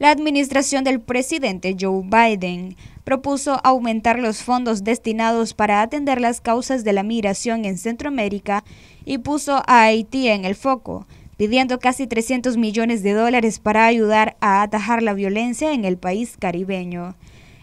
La administración del presidente Joe Biden propuso aumentar los fondos destinados para atender las causas de la migración en Centroamérica y puso a Haití en el foco, pidiendo casi 300 millones de dólares para ayudar a atajar la violencia en el país caribeño.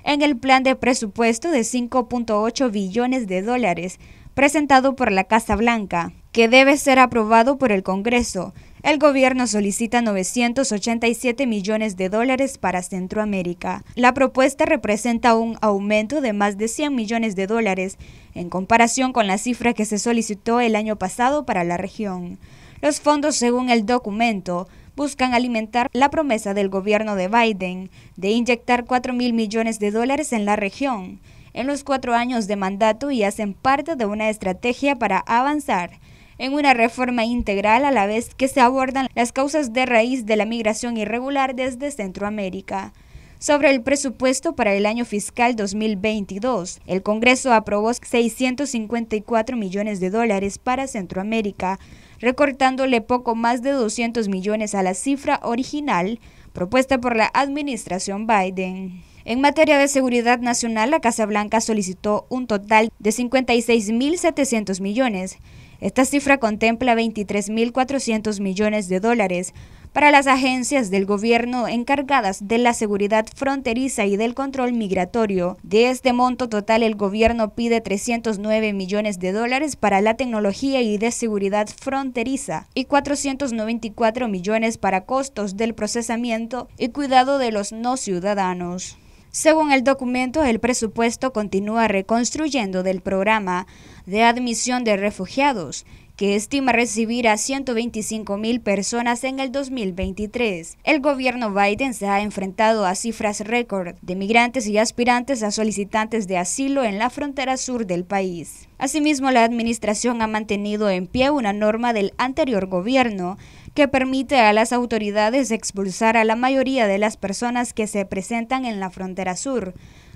En el plan de presupuesto de 5.8 billones de dólares presentado por la Casa Blanca, que debe ser aprobado por el Congreso, el gobierno solicita 987 millones de dólares para Centroamérica. La propuesta representa un aumento de más de 100 millones de dólares en comparación con la cifra que se solicitó el año pasado para la región. Los fondos, según el documento, buscan alimentar la promesa del gobierno de Biden de inyectar 4 mil millones de dólares en la región en los cuatro años de mandato y hacen parte de una estrategia para avanzar en una reforma integral a la vez que se abordan las causas de raíz de la migración irregular desde Centroamérica. Sobre el presupuesto para el año fiscal 2022, el Congreso aprobó 654 millones de dólares para Centroamérica, recortándole poco más de 200 millones a la cifra original propuesta por la administración Biden. En materia de seguridad nacional, la Casa Blanca solicitó un total de 56.700 millones esta cifra contempla 23.400 millones de dólares para las agencias del gobierno encargadas de la seguridad fronteriza y del control migratorio. De este monto total, el gobierno pide 309 millones de dólares para la tecnología y de seguridad fronteriza y 494 millones para costos del procesamiento y cuidado de los no ciudadanos. Según el documento, el presupuesto continúa reconstruyendo del programa de admisión de refugiados que estima recibir a 125 mil personas en el 2023. El gobierno Biden se ha enfrentado a cifras récord de migrantes y aspirantes a solicitantes de asilo en la frontera sur del país. Asimismo, la administración ha mantenido en pie una norma del anterior gobierno que permite a las autoridades expulsar a la mayoría de las personas que se presentan en la frontera sur,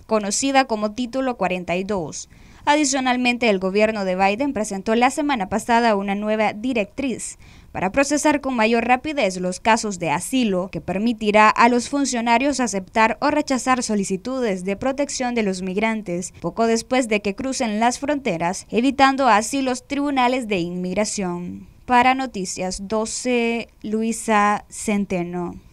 conocida como Título 42 Adicionalmente, el gobierno de Biden presentó la semana pasada una nueva directriz para procesar con mayor rapidez los casos de asilo, que permitirá a los funcionarios aceptar o rechazar solicitudes de protección de los migrantes poco después de que crucen las fronteras, evitando así los tribunales de inmigración. Para Noticias 12, Luisa Centeno.